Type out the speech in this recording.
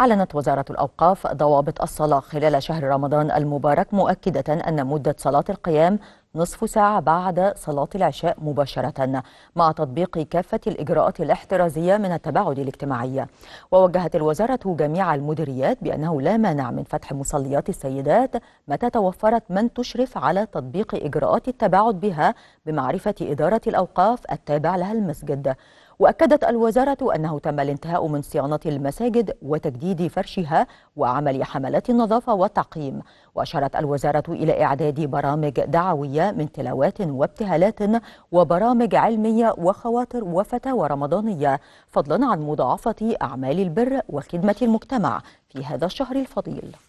أعلنت وزارة الأوقاف ضوابط الصلاة خلال شهر رمضان المبارك مؤكدة أن مدة صلاة القيام نصف ساعة بعد صلاة العشاء مباشرة مع تطبيق كافة الإجراءات الاحترازية من التباعد الاجتماعي ووجهت الوزارة جميع المديريات بأنه لا مانع من فتح مصليات السيدات متى توفرت من تشرف على تطبيق إجراءات التباعد بها بمعرفة إدارة الأوقاف التابع لها المسجد وأكدت الوزارة أنه تم الانتهاء من صيانة المساجد وتجديد فرشها وعمل حملات النظافة والتعقيم وأشارت الوزارة إلى إعداد برامج دعوية من تلاوات وابتهالات وبرامج علمية وخواطر وفتاوى رمضانية فضلا عن مضاعفة أعمال البر وخدمة المجتمع في هذا الشهر الفضيل